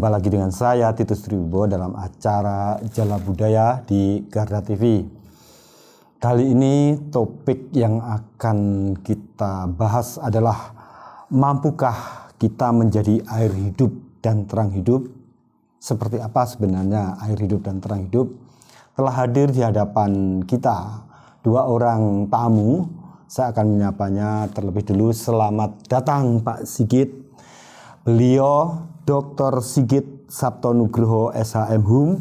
Jumpa lagi dengan saya Titus Tribo dalam acara Jala Budaya di Garda TV. Kali ini topik yang akan kita bahas adalah mampukah kita menjadi air hidup dan terang hidup? Seperti apa sebenarnya air hidup dan terang hidup? Telah hadir di hadapan kita dua orang tamu. Saya akan menyapanya terlebih dulu. Selamat datang Pak Sigit. Beliau Dr. Sigit Sabto SHM HUM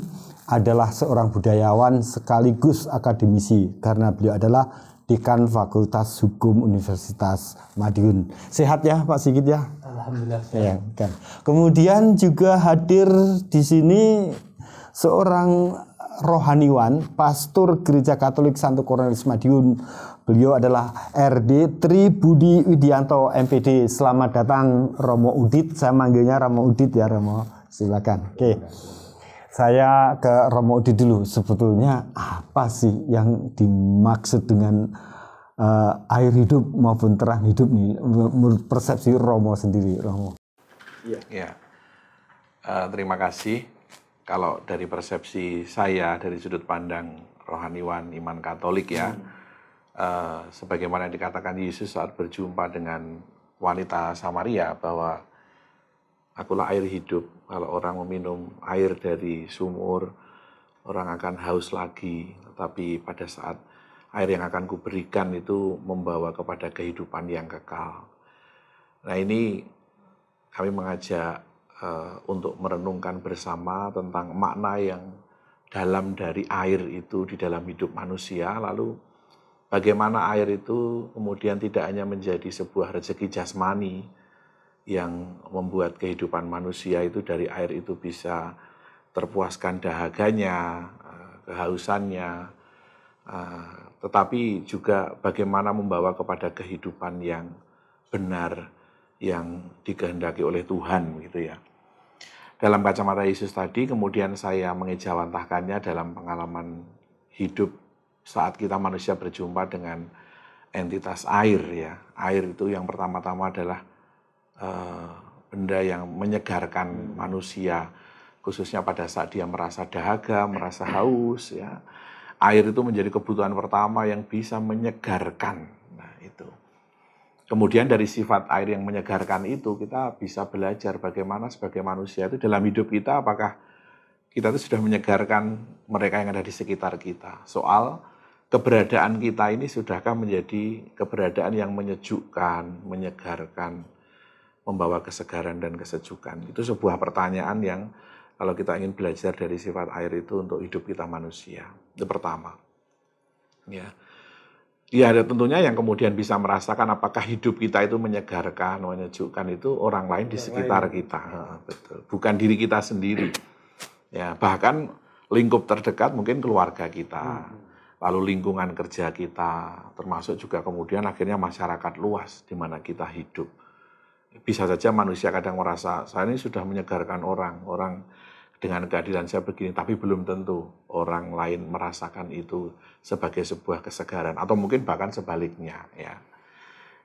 adalah seorang budayawan sekaligus akademisi karena beliau adalah dekan Fakultas Hukum Universitas Madiun. Sehat ya Pak Sigit ya? Alhamdulillah. Ya, kan. Kemudian juga hadir di sini seorang rohaniwan, pastor Gereja Katolik Santo Cornelis Madiun, Beliau adalah RD Tri Budi Widianto MPD. Selamat datang Romo Udit. Saya manggilnya Romo Udit ya Romo. Silakan. Oke. Saya ke Romo Udit dulu. Sebetulnya apa sih yang dimaksud dengan uh, air hidup maupun terang hidup nih menurut persepsi Romo sendiri, Romo? Iya. Ya. Uh, terima kasih. Kalau dari persepsi saya dari sudut pandang rohaniwan iman Katolik ya. Hmm uh, sebagaimana dikatakan Yesus saat berjumpa dengan wanita Samaria bahwa akulah air hidup. Kalau orang meminum air dari sumur, orang akan haus lagi. Tetapi pada saat air yang akan kuberikan itu membawa kepada kehidupan yang kekal. Nah ini kami mengajak uh, untuk merenungkan bersama tentang makna yang dalam dari air itu di dalam hidup manusia lalu bagaimana air itu kemudian tidak hanya menjadi sebuah rezeki jasmani yang membuat kehidupan manusia itu dari air itu bisa terpuaskan dahaganya, eh, kehausannya, eh, tetapi juga bagaimana membawa kepada kehidupan yang benar yang dikehendaki oleh Tuhan gitu ya. Dalam kacamata Yesus tadi kemudian saya mengejawantahkannya dalam pengalaman hidup saat kita manusia berjumpa dengan entitas air ya. Air itu yang pertama-tama adalah uh, benda yang menyegarkan manusia khususnya pada saat dia merasa dahaga, merasa haus ya. Air itu menjadi kebutuhan pertama yang bisa menyegarkan. Nah, itu. Kemudian dari sifat air yang menyegarkan itu kita bisa belajar bagaimana sebagai manusia itu dalam hidup kita apakah kita itu sudah menyegarkan mereka yang ada di sekitar kita. Soal keberadaan kita ini sudahkah menjadi keberadaan yang menyejukkan, menyegarkan, membawa kesegaran dan kesejukan? Itu sebuah pertanyaan yang kalau kita ingin belajar dari sifat air itu untuk hidup kita manusia. Itu pertama. Ya. Ya, ada tentunya yang kemudian bisa merasakan apakah hidup kita itu menyegarkan, menyejukkan itu orang lain di sekitar kita. Betul. Bukan diri kita sendiri. Ya, bahkan lingkup terdekat mungkin keluarga kita. Hmm lalu lingkungan kerja kita, termasuk juga kemudian akhirnya masyarakat luas di mana kita hidup. Bisa saja manusia kadang merasa, saya ini sudah menyegarkan orang, orang dengan keadilan saya begini, tapi belum tentu orang lain merasakan itu sebagai sebuah kesegaran, atau mungkin bahkan sebaliknya. ya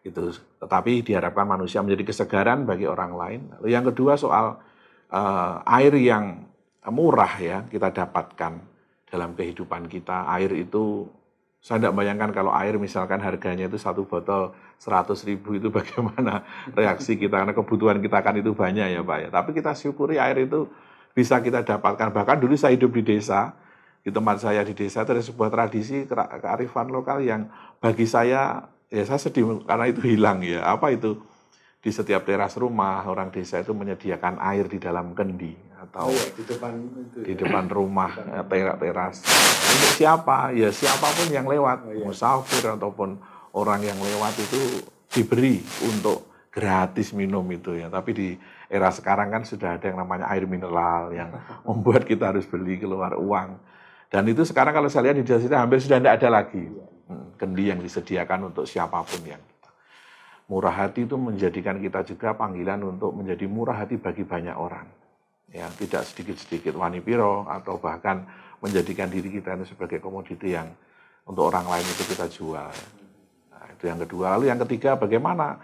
itu tetapi diharapkan manusia menjadi kesegaran bagi orang lain. yang kedua soal uh, air yang murah ya kita dapatkan dalam kehidupan kita. Air itu, saya tidak bayangkan kalau air misalkan harganya itu satu botol 100 ribu itu bagaimana reaksi kita. Karena kebutuhan kita kan itu banyak ya Pak ya. Tapi kita syukuri air itu bisa kita dapatkan. Bahkan dulu saya hidup di desa, di tempat saya di desa itu ada sebuah tradisi kearifan lokal yang bagi saya ya saya sedih karena itu hilang ya apa itu di setiap teras rumah orang desa itu menyediakan air di dalam kendi atau oh, di depan itu, di ya. depan rumah teras eh, teras untuk siapa ya siapapun yang lewat oh, iya. musafir ataupun orang yang lewat itu diberi untuk gratis minum itu ya tapi di era sekarang kan sudah ada yang namanya air mineral yang membuat kita harus beli keluar uang dan itu sekarang kalau saya lihat di Jakarta hampir sudah tidak ada lagi iya. hmm, kendi yang disediakan untuk siapapun yang gitu. murah hati itu menjadikan kita juga panggilan untuk menjadi murah hati bagi banyak orang ya tidak sedikit-sedikit wanipiro atau bahkan menjadikan diri kita ini sebagai komoditi yang untuk orang lain itu kita jual. Nah, itu yang kedua. Lalu yang ketiga bagaimana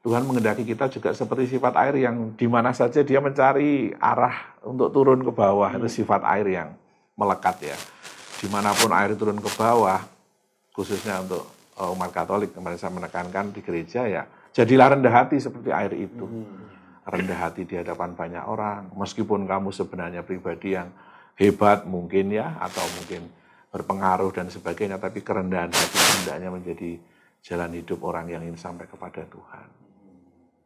Tuhan mengendaki kita juga seperti sifat air yang di mana saja dia mencari arah untuk turun ke bawah. Hmm. Itu sifat air yang melekat ya. Dimanapun air turun ke bawah, khususnya untuk eh, umat Katolik kemarin saya menekankan di gereja ya, jadilah rendah hati seperti air itu. Hmm rendah hati di hadapan banyak orang, meskipun kamu sebenarnya pribadi yang hebat mungkin ya, atau mungkin berpengaruh dan sebagainya, tapi kerendahan hati hendaknya menjadi jalan hidup orang yang ingin sampai kepada Tuhan.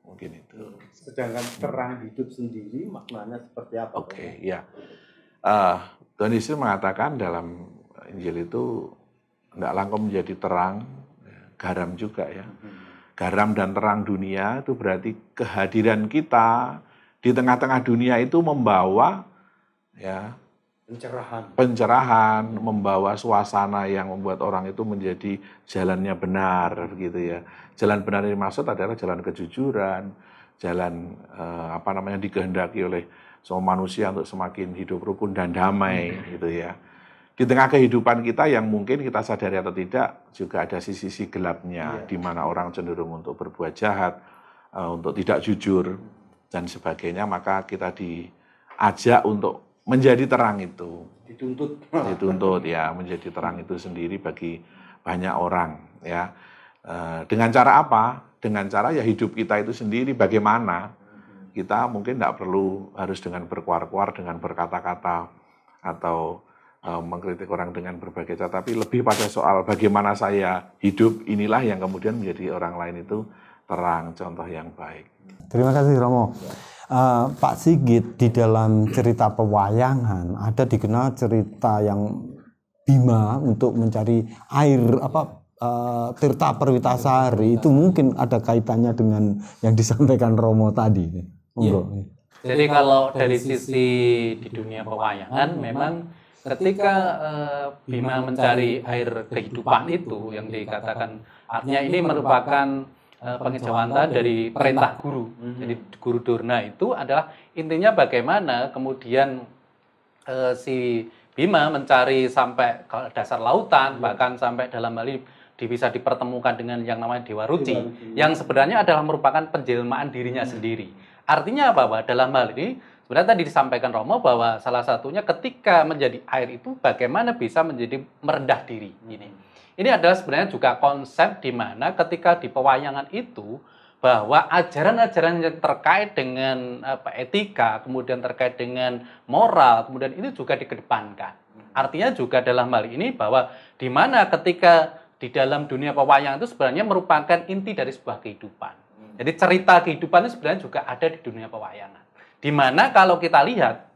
Mungkin itu. Sedangkan terang hidup sendiri maknanya seperti apa? Oke, okay, ya. Uh, eh, Tuhan Yesus mengatakan dalam Injil itu, tidak langkau menjadi terang, garam juga ya. Hmm garam dan terang dunia itu berarti kehadiran kita di tengah-tengah dunia itu membawa ya pencerahan pencerahan membawa suasana yang membuat orang itu menjadi jalannya benar gitu ya jalan benar yang maksud adalah jalan kejujuran jalan eh, apa namanya dikehendaki oleh semua manusia untuk semakin hidup rukun dan damai hmm. gitu ya di tengah kehidupan kita yang mungkin kita sadari atau tidak juga ada sisi-sisi gelapnya yeah. di mana orang cenderung untuk berbuat jahat, eh, untuk tidak jujur dan sebagainya maka kita diajak untuk menjadi terang itu. Dituntut. Dituntut ya menjadi terang itu sendiri bagi banyak orang ya. Eh, dengan cara apa? Dengan cara ya hidup kita itu sendiri bagaimana kita mungkin tidak perlu harus dengan berkuar-kuar dengan berkata-kata atau Eh, mengkritik orang dengan berbagai cara, tapi lebih pada soal bagaimana saya hidup inilah yang kemudian menjadi orang lain itu terang contoh yang baik. Terima kasih Romo. Uh, Pak Sigit di dalam cerita pewayangan ada dikenal cerita yang Bima untuk mencari air apa uh, Tirta Perwitasari itu mungkin ada kaitannya dengan yang disampaikan Romo tadi. Iya. Jadi kalau dari sisi di dunia pewayangan memang ketika uh, Bima mencari air kehidupan itu yang dikatakan artinya ini merupakan uh, dari perintah guru. Mm-hmm. Jadi guru Durna itu adalah intinya bagaimana kemudian uh, si Bima mencari sampai ke dasar lautan mm-hmm. bahkan sampai dalam hal ini bisa dipertemukan dengan yang namanya Dewa Ruci, yang sebenarnya adalah merupakan penjelmaan dirinya mm-hmm. sendiri. Artinya apa, Pak? Dalam hal ini Kemudian tadi disampaikan Romo bahwa salah satunya ketika menjadi air itu bagaimana bisa menjadi merendah diri. Ini ini adalah sebenarnya juga konsep di mana ketika di pewayangan itu bahwa ajaran-ajaran yang terkait dengan apa, etika, kemudian terkait dengan moral, kemudian itu juga dikedepankan. Artinya juga dalam hal ini bahwa di mana ketika di dalam dunia pewayangan itu sebenarnya merupakan inti dari sebuah kehidupan. Jadi cerita kehidupan itu sebenarnya juga ada di dunia pewayangan. Dimana kalau kita lihat,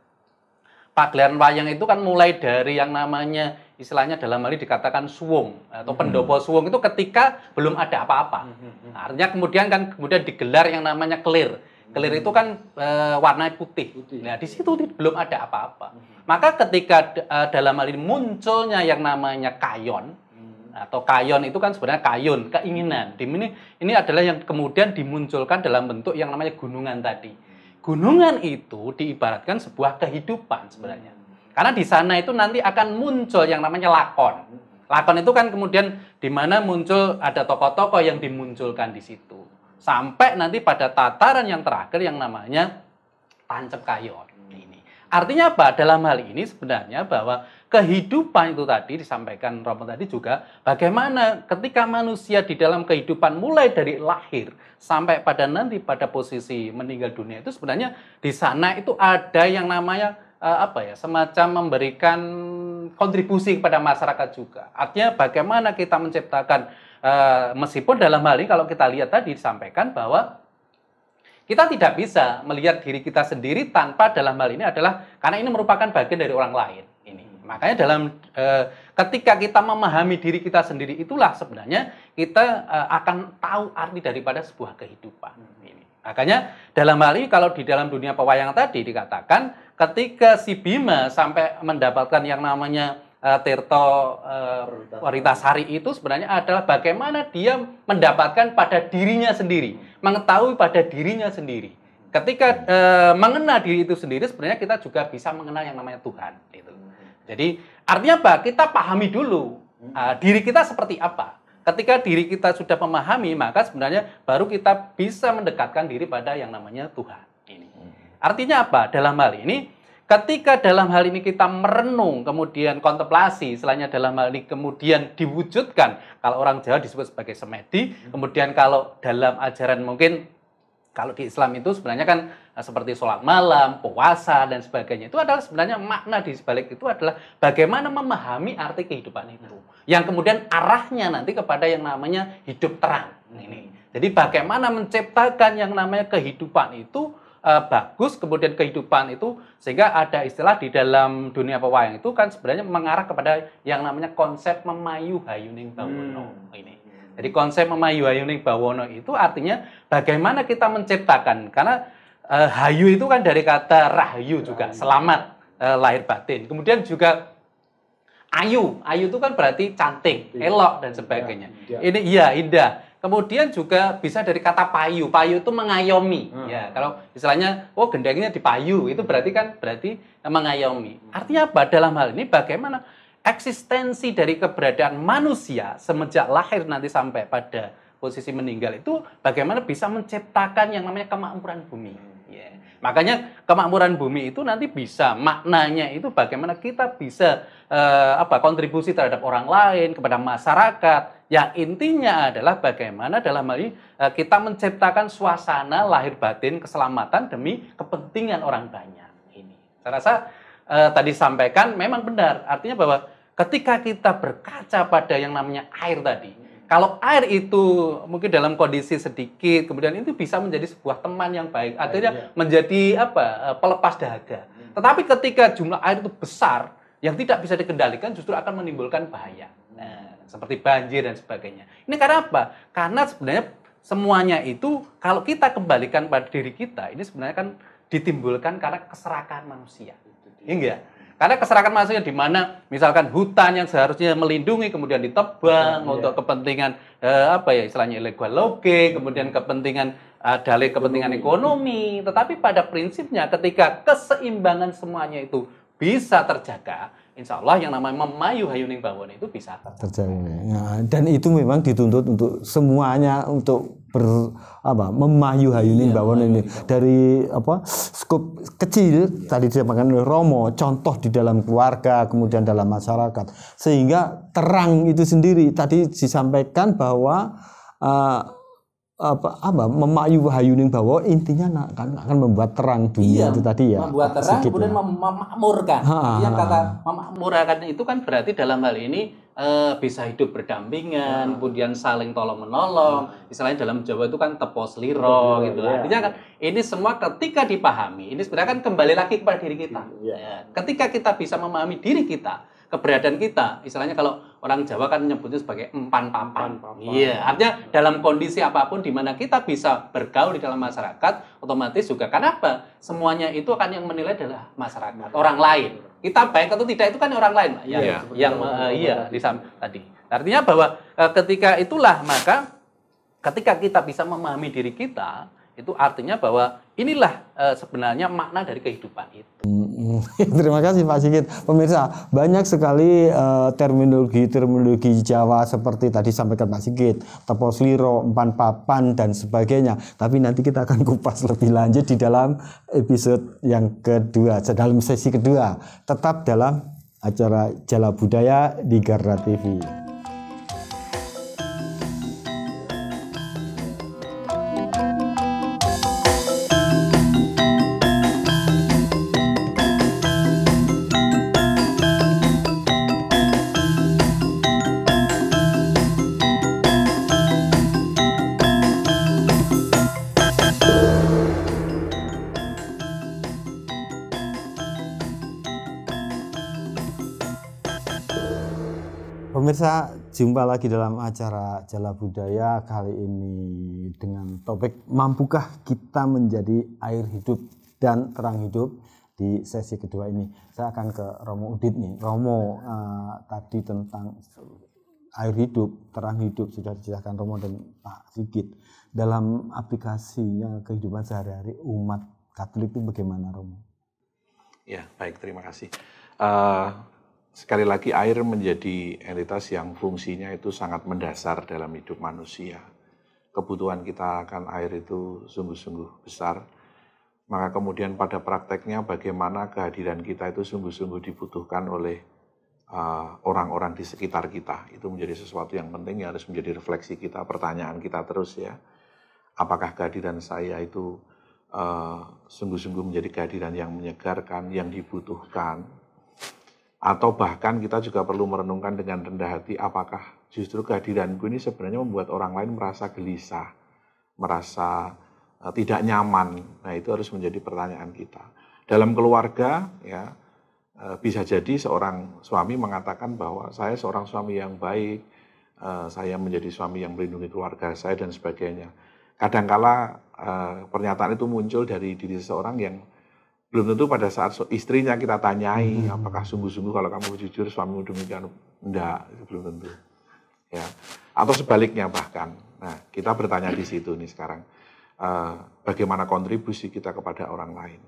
pagelaran wayang itu kan mulai dari yang namanya istilahnya dalam hal ini dikatakan suwung atau hmm. pendopo suwung itu ketika belum ada apa-apa. Hmm, hmm, Artinya kemudian kan kemudian digelar yang namanya kelir. Kelir itu kan e, eh, warna putih. putih. Nah, di situ belum ada apa-apa. Maka ketika e, dalam hal ini munculnya yang namanya kayon atau kayon itu kan sebenarnya kayun, keinginan. Di ini ini adalah yang kemudian dimunculkan dalam bentuk yang namanya gunungan tadi gunungan itu diibaratkan sebuah kehidupan sebenarnya. Karena di sana itu nanti akan muncul yang namanya lakon. Lakon itu kan kemudian di mana muncul ada tokoh-tokoh yang dimunculkan di situ. Sampai nanti pada tataran yang terakhir yang namanya tancap ini. Artinya apa? Dalam hal ini sebenarnya bahwa kehidupan itu tadi disampaikan Romo tadi juga bagaimana ketika manusia di dalam kehidupan mulai dari lahir sampai pada nanti pada posisi meninggal dunia itu sebenarnya di sana itu ada yang namanya eh, apa ya semacam memberikan kontribusi kepada masyarakat juga. Artinya bagaimana kita menciptakan eh, meskipun dalam hal ini kalau kita lihat tadi disampaikan bahwa kita tidak bisa melihat diri kita sendiri tanpa dalam hal ini adalah karena ini merupakan bagian dari orang lain. Makanya dalam e, ketika kita memahami diri kita sendiri itulah sebenarnya kita e, akan tahu arti daripada sebuah kehidupan ini. Makanya dalam hal ini kalau di dalam dunia pewayang tadi dikatakan ketika si Bima sampai mendapatkan yang namanya e, Tirto e, Waritasari itu sebenarnya adalah bagaimana dia mendapatkan pada dirinya sendiri, mengetahui pada dirinya sendiri. Ketika mengenal eh, mengenal diri itu sendiri sebenarnya kita juga bisa mengenal yang namanya Tuhan gitu. Jadi artinya apa? Kita pahami dulu uh, diri kita seperti apa. Ketika diri kita sudah memahami, maka sebenarnya baru kita bisa mendekatkan diri pada yang namanya Tuhan. Ini. Artinya apa? Dalam hal ini, ketika dalam hal ini kita merenung, kemudian kontemplasi, selainnya dalam hal ini kemudian diwujudkan. Kalau orang Jawa disebut sebagai semedi, hmm. kemudian kalau dalam ajaran mungkin kalau di Islam itu sebenarnya kan Nah, seperti sholat malam, puasa, dan sebagainya. Itu adalah sebenarnya makna di sebalik itu adalah bagaimana memahami arti kehidupan itu. Yang kemudian arahnya nanti kepada yang namanya hidup terang. Ini. Jadi bagaimana menciptakan yang namanya kehidupan itu eh, bagus, kemudian kehidupan itu sehingga ada istilah di dalam dunia pewayang itu kan sebenarnya mengarah kepada yang namanya konsep memayu hayuning bangunan hmm. ini. Jadi konsep memayu hayuning bawono itu artinya bagaimana kita menciptakan karena uh, hayu itu kan dari kata rahayu juga, rahayu. selamat uh, lahir batin. Kemudian juga ayu, ayu itu kan berarti cantik, Tidak. elok dan sebagainya. Tidak. Ini iya indah. Kemudian juga bisa dari kata payu. Payu itu mengayomi. Hmm. Ya, kalau istilahnya oh gendengnya dipayu, itu berarti kan berarti mengayomi. Artinya apa dalam hal ini bagaimana eksistensi dari keberadaan manusia semenjak lahir nanti sampai pada posisi meninggal itu bagaimana bisa menciptakan yang namanya kemakmuran bumi. Hmm. Ya. Makanya kemakmuran bumi itu nanti bisa maknanya itu bagaimana kita bisa eh, apa kontribusi terhadap orang lain kepada masyarakat. Yang intinya adalah bagaimana dalam hal ini eh, kita menciptakan suasana lahir batin keselamatan demi kepentingan orang banyak ini. Saya rasa eh, tadi sampaikan memang benar artinya bahwa ketika kita berkaca pada yang namanya air tadi kalau air itu mungkin dalam kondisi sedikit, kemudian itu bisa menjadi sebuah teman yang baik. artinya ya, menjadi apa? Eh, pelepas dahaga. Hmm. Tetapi ketika jumlah air itu besar, yang tidak bisa dikendalikan justru akan menimbulkan bahaya. Hmm. Nah, seperti banjir dan sebagainya. Ini karena apa? Karena sebenarnya semuanya itu kalau kita kembalikan pada diri kita, ini sebenarnya kan ditimbulkan karena keserakahan manusia. Iya enggak? Karena keserakan masuknya di mana misalkan hutan yang seharusnya melindungi kemudian ditebang hmm, untuk iya. kepentingan eh, apa ya istilahnya illegal logging, kemudian kepentingan eh, dalih kepentingan ekonomi. Tetapi pada prinsipnya ketika keseimbangan semuanya itu bisa terjaga, insya Allah yang namanya memayu hayuning bawon itu bisa terjaga. Ya, dan itu memang dituntut untuk semuanya untuk ber apa memayu-hayuni iya, bawon ini dari apa skup kecil iya. tadi disampaikan oleh Romo contoh di dalam keluarga kemudian dalam masyarakat sehingga terang itu sendiri tadi disampaikan bahwa uh, apa, apa memayu hayuning bahwa intinya akan akan membuat terang dunia iya, itu tadi ya membuat terang kemudian ya. memakmurkan yang kata memakmurkan itu kan berarti dalam hal ini uh, bisa hidup berdampingan, hmm. kemudian saling tolong menolong. Hmm. Ah. Misalnya dalam Jawa itu kan tepos liro gitu. Yeah. Artinya kan iya. ini semua ketika dipahami, ini sebenarnya kan kembali lagi kepada diri kita. Yeah. Ya. Ketika kita bisa memahami diri kita, keberadaan kita, Misalnya kalau orang Jawa kan menyebutnya sebagai empan papan. Iya, yeah. artinya dalam kondisi apapun di mana kita bisa bergaul di dalam masyarakat, otomatis juga Kenapa? Semuanya itu akan yang menilai adalah masyarakat, nah. orang lain kita baik atau tidak itu kan orang lain yang yeah. yang uh, iya di tadi. Artinya bahwa uh, ketika itulah maka ketika kita bisa memahami diri kita itu artinya bahwa Inilah e, sebenarnya makna dari kehidupan itu. Terima kasih Pak Sigit. Pemirsa, banyak sekali terminologi-terminologi eh, Jawa seperti tadi sampaikan Pak Sigit, tepos liro, empan papan dan sebagainya. Tapi nanti kita akan kupas lebih lanjut di dalam episode yang kedua, dalam sesi kedua. Tetap dalam acara Jala Budaya di Garda TV. pemirsa, jumpa lagi dalam acara Jala Budaya kali ini dengan topik mampukah kita menjadi air hidup dan terang hidup di sesi kedua ini. Saya akan ke Romo Udit nih. Romo uh, tadi tentang air hidup, terang hidup sudah dijelaskan Romo dan Pak Sigit. Dalam aplikasinya eh, kehidupan sehari-hari umat Katolik itu bagaimana Romo? Ya, baik terima kasih. Uh, sekali lagi air menjadi entitas yang fungsinya itu sangat mendasar dalam hidup manusia. Kebutuhan kita akan air itu sungguh-sungguh besar. Maka kemudian pada prakteknya bagaimana kehadiran kita itu sungguh-sungguh dibutuhkan oleh orang uh, orang-orang di sekitar kita. Itu menjadi sesuatu yang penting yang harus menjadi refleksi kita, pertanyaan kita terus ya. Apakah kehadiran saya itu uh, sungguh-sungguh menjadi kehadiran yang menyegarkan, yang dibutuhkan, atau bahkan kita juga perlu merenungkan dengan rendah hati apakah justru kehadiranku ini sebenarnya membuat orang lain merasa gelisah, merasa eh, tidak nyaman. Nah, itu harus menjadi pertanyaan kita. Dalam keluarga ya eh, bisa jadi seorang suami mengatakan bahwa saya seorang suami yang baik, eh, saya menjadi suami yang melindungi keluarga saya dan sebagainya. Kadangkala pernyataan itu muncul dari diri seseorang yang belum tentu pada saat istrinya kita tanyai hmm. apakah sungguh-sungguh kalau kamu jujur suamimu demikian enggak belum tentu ya atau sebaliknya bahkan nah kita bertanya di situ nih sekarang uh, bagaimana kontribusi kita kepada orang lain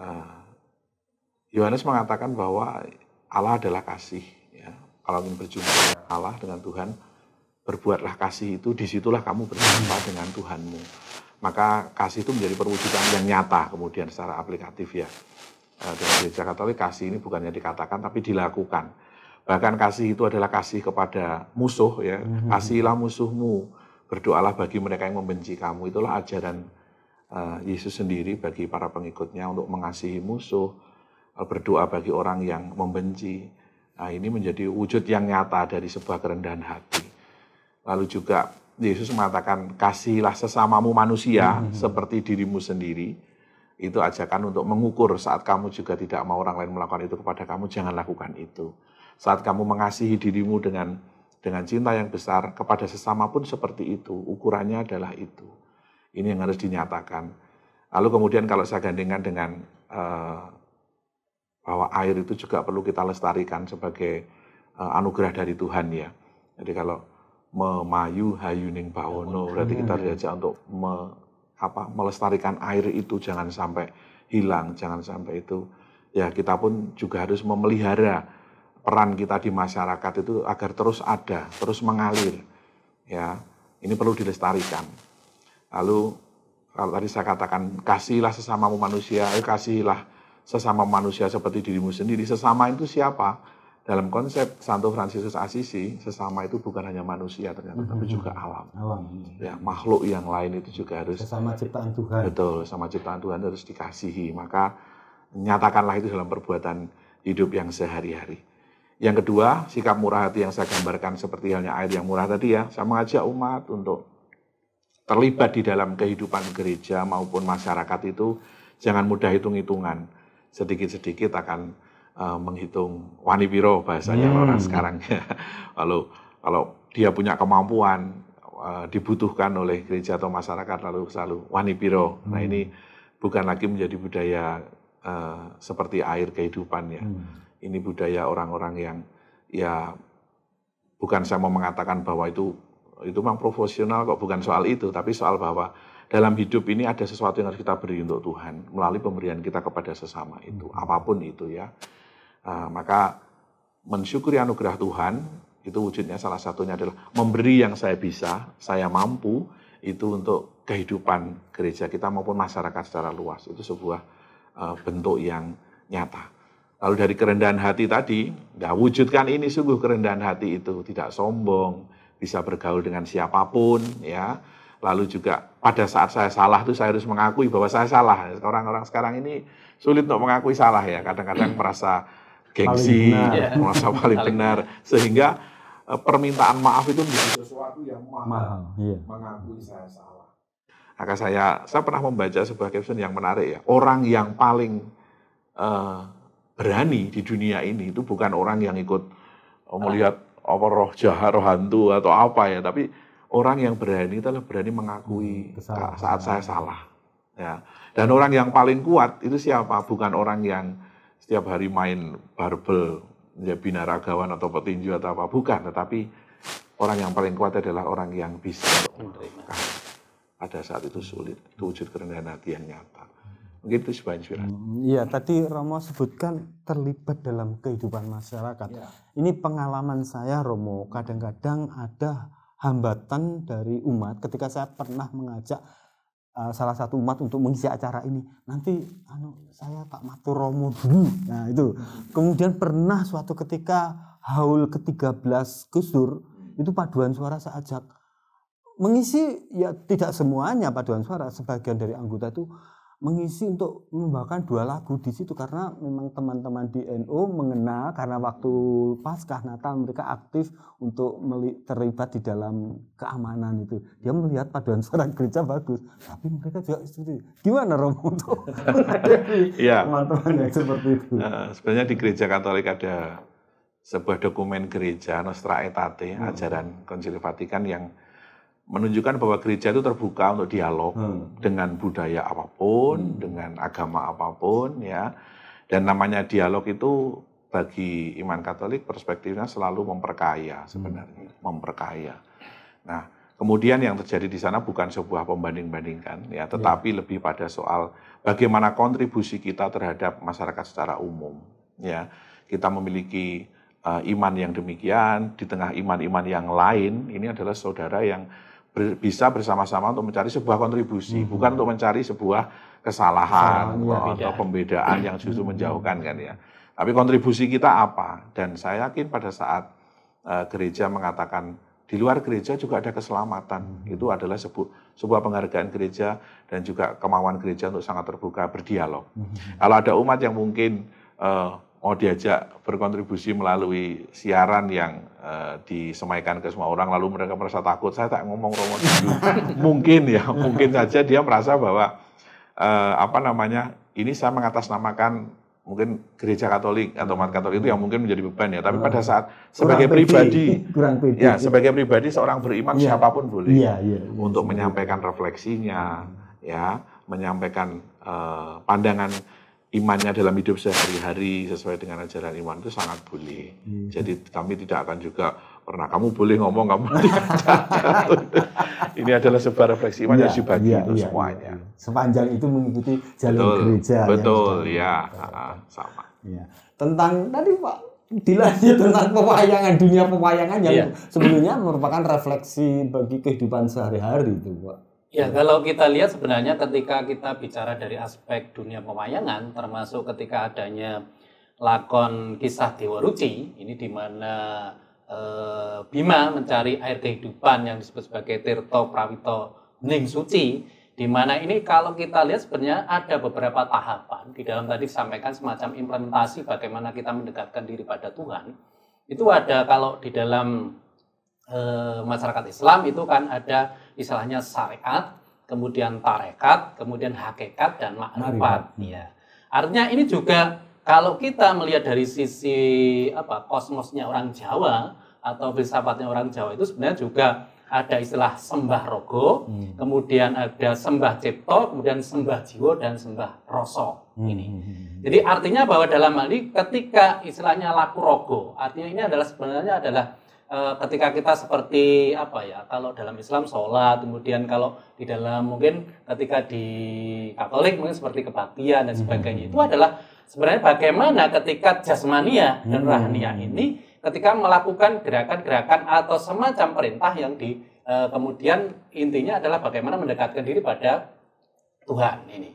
eh, Yohanes uh, mengatakan bahwa Allah adalah kasih ya kalau ingin berjumpa dengan Allah dengan Tuhan berbuatlah kasih itu disitulah kamu berjumpa dengan Tuhanmu maka kasih itu menjadi perwujudan yang nyata kemudian secara aplikatif ya. Eh, Dalam gereja Katolik kasih ini bukannya dikatakan tapi dilakukan. Bahkan kasih itu adalah kasih kepada musuh ya. Mhm. Kasihilah musuhmu, berdoalah bagi mereka yang membenci kamu. Itulah ajaran eh, Yesus sendiri bagi para pengikutnya untuk mengasihi musuh, eh, berdoa bagi orang yang membenci. Nah, ini menjadi wujud yang nyata dari sebuah kerendahan hati. Lalu juga Yesus mengatakan kasihilah sesamamu manusia -hmm. seperti dirimu sendiri. Itu ajakan untuk mengukur saat kamu juga tidak mau orang lain melakukan itu kepada kamu, jangan lakukan itu. Saat kamu mengasihi dirimu dengan dengan cinta yang besar kepada sesama pun seperti itu, ukurannya adalah itu. Ini yang harus dinyatakan. Lalu kemudian kalau saya gandengkan dengan eh, bahwa air itu juga perlu kita lestarikan sebagai eh, anugerah dari Tuhan ya. Jadi kalau memayu hayuning bawono. Berarti kita hmm. diajak untuk me, apa, melestarikan air itu jangan sampai hilang, jangan sampai itu ya kita pun juga harus memelihara peran kita di masyarakat itu agar terus ada, terus mengalir. Ya, ini perlu dilestarikan. Lalu kalau tadi saya katakan kasihilah sesamamu manusia, eh, kasihilah sesama manusia seperti dirimu sendiri. Sesama itu siapa? dalam konsep Santo Fransiskus Asisi, sesama itu bukan hanya manusia ternyata, mm -hmm. tapi juga alam. Alam. Ya, makhluk yang lain itu juga harus sesama ciptaan Tuhan. Betul, sama ciptaan Tuhan harus dikasihi. Maka nyatakanlah itu dalam perbuatan hidup yang sehari-hari. Yang kedua, sikap murah hati yang saya gambarkan seperti halnya air yang murah tadi ya. Saya mengajak umat untuk terlibat di dalam kehidupan gereja maupun masyarakat itu jangan mudah hitung-hitungan. Sedikit-sedikit akan uh, menghitung wanipiro bahasanya hmm. orang sekarang ya. lalu kalau dia punya kemampuan uh, dibutuhkan oleh gereja atau masyarakat lalu selalu wanipiro. Nah, hmm. Nah ini bukan lagi menjadi budaya uh, seperti air kehidupan ya. Hmm. Ini budaya orang-orang yang ya bukan saya mau mengatakan bahwa itu itu memang profesional kok bukan soal itu tapi soal bahwa dalam hidup ini ada sesuatu yang harus kita beri untuk Tuhan melalui pemberian kita kepada sesama itu hmm. apapun itu ya Nah, maka mensyukuri anugerah Tuhan itu wujudnya salah satunya adalah memberi yang saya bisa, saya mampu itu untuk kehidupan gereja kita maupun masyarakat secara luas. Itu sebuah uh, bentuk yang nyata. Lalu dari kerendahan hati tadi, dah wujudkan ini sungguh kerendahan hati itu tidak sombong, bisa bergaul dengan siapapun ya. Lalu juga pada saat saya salah tuh saya harus mengakui bahwa saya salah. Orang-orang sekarang ini sulit untuk mengakui salah ya, kadang-kadang merasa gengsi, paling ya, merasa paling benar, sehingga eh, permintaan maaf itu menjadi sesuatu yang mahal, iya. mengakui saya salah. Maka saya saya pernah membaca sebuah caption yang menarik ya, orang yang paling uh, berani di dunia ini itu bukan orang yang ikut oh, melihat apa roh jahat, roh hantu atau apa ya, tapi orang yang berani itu adalah berani mengakui hmm, Kesalahan. saat saya salah. Ya. Dan orang yang paling kuat itu siapa? Bukan orang yang setiap hari main barbel, ya binaragawan atau petinju atau apa bukan, tetapi orang yang paling kuat adalah orang yang bisa menerima. Pada saat itu sulit, itu wujud kerendahan hati yang nyata. Mungkin itu sebuah inspirasi. Hmm, iya, tadi Romo sebutkan terlibat dalam kehidupan masyarakat. Ya. Ini pengalaman saya Romo, kadang-kadang ada hambatan dari umat ketika saya pernah mengajak Eh, salah satu umat untuk mengisi acara ini. Nanti anu saya Pak Matur Romo dulu. Nah, itu. Kemudian pernah suatu ketika haul ke-13 Gus Dur itu paduan suara saya ajak mengisi ya tidak semuanya paduan suara sebagian dari anggota itu mengisi untuk membawakan dua lagu di situ karena memang teman-teman di NU mengenal karena waktu paskah Natal mereka aktif untuk terlibat di dalam keamanan itu. Dia melihat paduan suara gereja bagus, tapi mereka juga seperti gimana Romo untuk ya. teman-teman yang seperti itu. Nah, sebenarnya di gereja Katolik ada sebuah dokumen gereja Nostra Aetate, hmm. ajaran Konsili Vatikan yang menunjukkan bahwa gereja itu terbuka untuk dialog hmm. dengan budaya apapun, hmm. dengan agama apapun ya. Dan namanya dialog itu bagi iman Katolik perspektifnya selalu memperkaya sebenarnya, hmm. memperkaya. Nah, kemudian yang terjadi di sana bukan sebuah pembanding-bandingkan ya, ya. tetapi lebih pada soal bagaimana kontribusi kita terhadap masyarakat secara umum ya. Kita memiliki uh, iman yang demikian di tengah iman-iman yang lain, ini adalah saudara yang bisa bersama-sama untuk mencari sebuah kontribusi, hmm. bukan untuk mencari sebuah kesalahan ya, atau, pembedaan yang justru hmm. menjauhkan kan ya. Tapi kontribusi kita apa? Dan saya yakin pada saat uh, gereja mengatakan di luar gereja juga ada keselamatan. Hmm. Itu adalah sebu sebuah penghargaan gereja dan juga kemauan gereja untuk sangat terbuka berdialog. Hmm. Kalau ada umat yang mungkin uh, mau diajak berkontribusi melalui siaran yang uh, disemaikan ke semua orang lalu mereka merasa takut saya tak ngomong romo dulu mungkin ya mungkin saja dia merasa bahwa uh, apa namanya ini saya mengatasnamakan mungkin gereja Katolik atau umat Katolik itu yang mungkin menjadi beban ya. Tapi oh. pada saat sebagai kurang pribadi, kurang pedi, ya sebagai pribadi seorang beriman ya, siapapun boleh ya, ya, ya, untuk menyampaikan refleksinya, ya menyampaikan uh, pandangan imannya dalam hidup sehari-hari sesuai dengan ajaran iman itu sangat boleh. Hmm. Jadi kami tidak akan juga pernah kamu boleh ngomong kamu Ini adalah sebuah refleksi iman yang ya, itu ya, semuanya. Ya. Sepanjang itu mengikuti jalan betul, gereja. Betul, ya, ya sama. Ya. Tentang tadi Pak dilanjut tentang pewayangan dunia pewayangan yang yeah. sebelumnya merupakan refleksi bagi kehidupan sehari-hari itu Pak Ya, gitu. kalau kita lihat sebenarnya ketika kita bicara dari aspek dunia pemayangan termasuk ketika adanya lakon kisah Dewa Ruci, ini di mana e, Bima mencari air kehidupan yang disebut sebagai Tirto Prawito Ning Suci, di mana ini kalau kita lihat sebenarnya ada beberapa tahapan di dalam tadi disampaikan semacam implementasi bagaimana kita mendekatkan diri pada Tuhan. Itu ada kalau di dalam e, masyarakat Islam itu kan ada istilahnya syariat, kemudian tarekat, kemudian hakikat dan makrifat. Ya. Artinya ini juga kalau kita melihat dari sisi apa kosmosnya orang Jawa atau filsafatnya orang Jawa itu sebenarnya juga ada istilah sembah rogo, hmm. kemudian ada sembah cipto, kemudian sembah jiwa dan sembah rosok hmm. ini. Hmm, hmm, hmm. Jadi artinya bahwa dalam hal ini ketika istilahnya laku rogo, artinya ini adalah sebenarnya adalah Eh, ketika kita seperti apa ya kalau dalam Islam sholat kemudian kalau di dalam mungkin ketika di Katolik mungkin seperti kebaktian dan hmm. sebagainya itu adalah sebenarnya bagaimana ketika jasmania dan hmm. rahania ini ketika melakukan gerakan-gerakan atau semacam perintah yang di eh, kemudian intinya adalah bagaimana mendekatkan diri pada Tuhan ini.